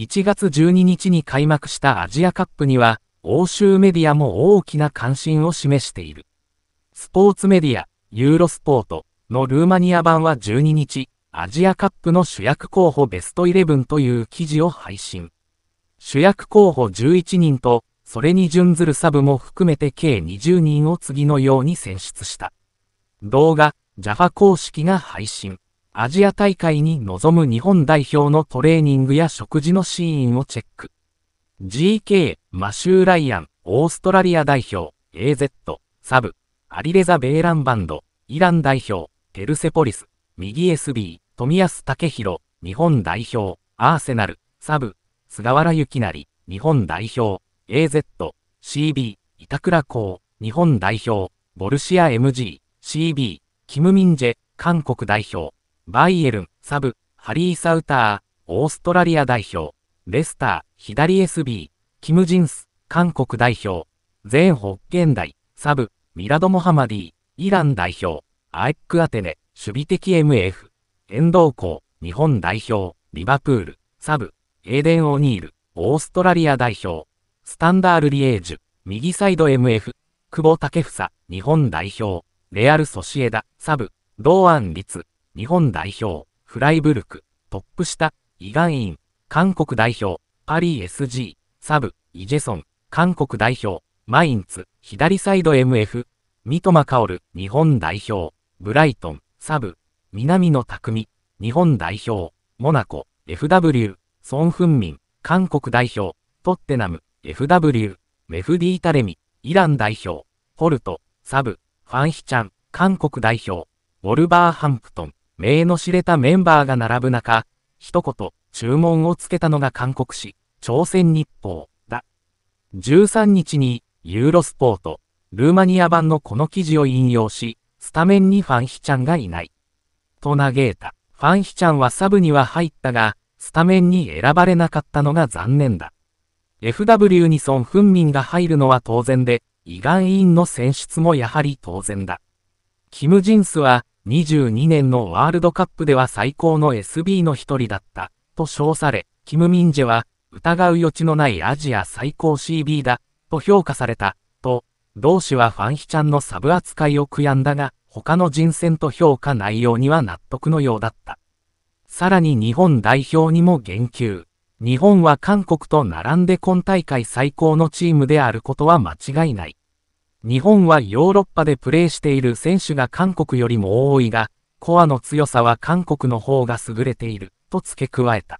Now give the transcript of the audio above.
1月12日に開幕したアジアカップには、欧州メディアも大きな関心を示している。スポーツメディア、ユーロスポートのルーマニア版は12日、アジアカップの主役候補ベストイレブンという記事を配信。主役候補11人と、それに準ずるサブも含めて計20人を次のように選出した。動画、JAFA 公式が配信。アジア大会に臨む日本代表のトレーニングや食事のシーンをチェック。GK、マシュー・ライアン、オーストラリア代表、AZ、サブ、アリレザ・ベーランバンド、イラン代表、ペルセポリス、右 SB、富安武宏、日本代表、アーセナル、サブ、菅原幸成、日本代表、AZ、CB、板倉港、日本代表、ボルシア MG、CB、キム・ミンジェ、韓国代表、バイエルン、サブ、ハリー・サウター、オーストラリア代表、レスター、左 SB、キム・ジンス、韓国代表、全北現大、サブ、ミラド・モハマディ、イラン代表、アエック・アテネ、守備的 MF、遠藤校、日本代表、リバプール、サブ、エーデン・オニール、オーストラリア代表、スタンダール・リエージュ、右サイド MF、久保建英、日本代表、レアル・ソシエダ、サブ、堂リツ。日本代表、フライブルク、トップ下、イガンイン、韓国代表、パリ SG、サブ、イジェソン、韓国代表、マインツ、左サイド MF、三笘薫、日本代表、ブライトン、サブ、南野匠、日本代表、モナコ、FW、ソン・フンミン、韓国代表、トッテナム、FW、メフディー・タレミ、イラン代表、ホルト、サブ、ファンヒチャン、韓国代表、ウォルバーハンプトン、名の知れたメンバーが並ぶ中、一言、注文をつけたのが韓国紙、朝鮮日報だ。13日に、ユーロスポート、ルーマニア版のこの記事を引用し、スタメンにファンヒちゃんがいない。と嘆いた。ファンヒちゃんはサブには入ったが、スタメンに選ばれなかったのが残念だ。FW に孫フンミンが入るのは当然で、イガン委員の選出もやはり当然だ。キム・ジンスは、2 2年のワールドカップでは最高の SB の一人だった、と称され、キム・ミンジェは、疑う余地のないアジア最高 CB だ、と評価された、と、同氏はファンヒちゃんのサブ扱いを悔やんだが、他の人選と評価内容には納得のようだった。さらに日本代表にも言及。日本は韓国と並んで今大会最高のチームであることは間違いない。日本はヨーロッパでプレーしている選手が韓国よりも多いが、コアの強さは韓国の方が優れている、と付け加えた。